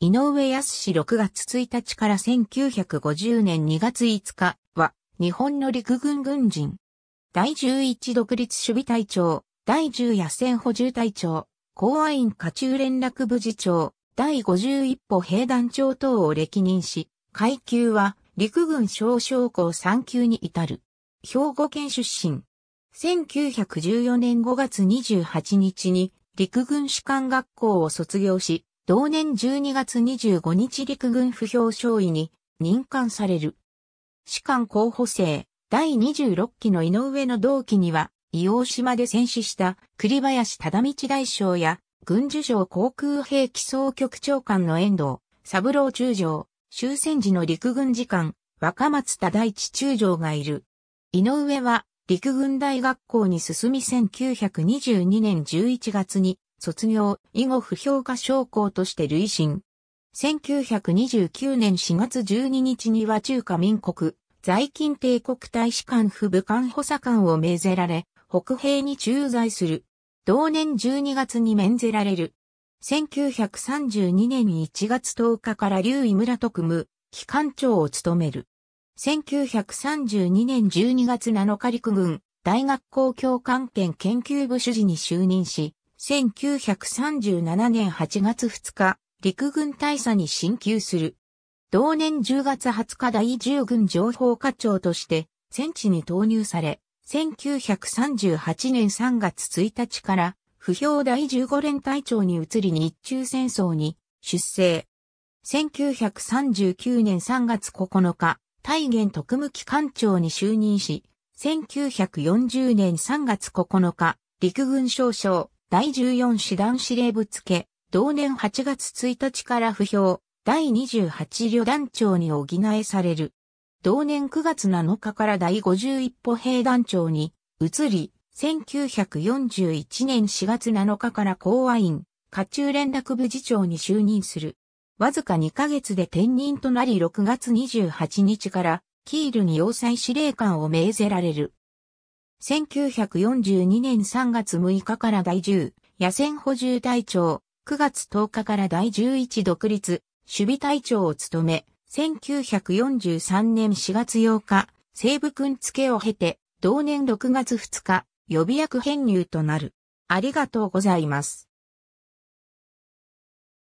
井上康6月1日から1950年2月5日は、日本の陸軍軍人。第11独立守備隊長、第10野戦補充隊長、公安員家中連絡部次長、第51歩兵団長等を歴任し、階級は陸軍少将校3級に至る。兵庫県出身。1914年5月28日に陸軍士官学校を卒業し、同年12月25日陸軍不評少尉に任官される。士官候補生第26期の井上の同期には、伊黄島で戦死した栗林忠道大将や、軍需省航空兵器総局長官の遠藤、三郎中将、終戦時の陸軍次官、若松忠一中将がいる。井上は陸軍大学校に進み1922年11月に卒業、以後不評価証拠として累進。1929年4月12日には中華民国、在勤帝国大使館府武官補佐官を命ぜられ、北平に駐在する。同年12月に免ぜられる。1932年1月10日から劉井村特務、機関長を務める。1932年12月7日陸軍、大学校教官係研究部主事に就任し、1937年8月2日、陸軍大佐に進級する。同年10月20日第10軍情報課長として、戦地に投入され、1938年3月1日から、不評第15連隊長に移り日中戦争に出征。1939年3月9日、大元特務機関長に就任し、1940年3月9日、陸軍少将、第14師団司令部付、同年8月1日から不評、第28旅団長に補えされる。同年9月7日から第51歩兵団長に移り、1941年4月7日から公安院、家中連絡部次長に就任する。わずか2ヶ月で転任となり6月28日から、キールに要塞司令官を命ぜられる。1942年3月6日から第10、野戦補充隊長、9月10日から第11独立、守備隊長を務め、1943年4月8日、西部君付を経て、同年6月2日、予備役編入となる。ありがとうございます。